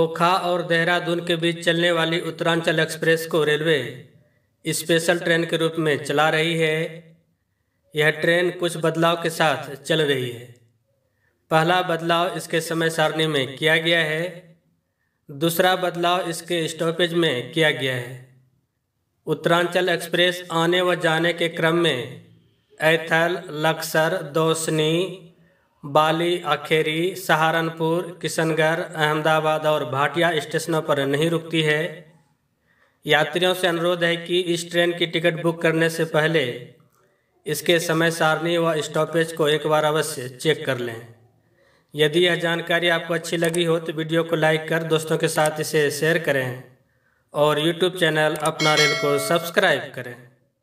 ओखा और देहरादून के बीच चलने वाली उत्तरांचल एक्सप्रेस को रेलवे स्पेशल ट्रेन के रूप में चला रही है यह ट्रेन कुछ बदलाव के साथ चल रही है पहला बदलाव इसके समय सारणी में किया गया है दूसरा बदलाव इसके स्टॉपेज में किया गया है उत्तरांचल एक्सप्रेस आने व जाने के क्रम में एथल लक्सर दोसनी बाली अखेरी सहारनपुर किशनगढ़ अहमदाबाद और भाटिया स्टेशनों पर नहीं रुकती है यात्रियों से अनुरोध है कि इस ट्रेन की टिकट बुक करने से पहले इसके समय सारणी व स्टॉपेज को एक बार अवश्य चेक कर लें यदि यह जानकारी आपको अच्छी लगी हो तो वीडियो को लाइक कर दोस्तों के साथ इसे शेयर करें और यूट्यूब चैनल अपना रेल को सब्सक्राइब करें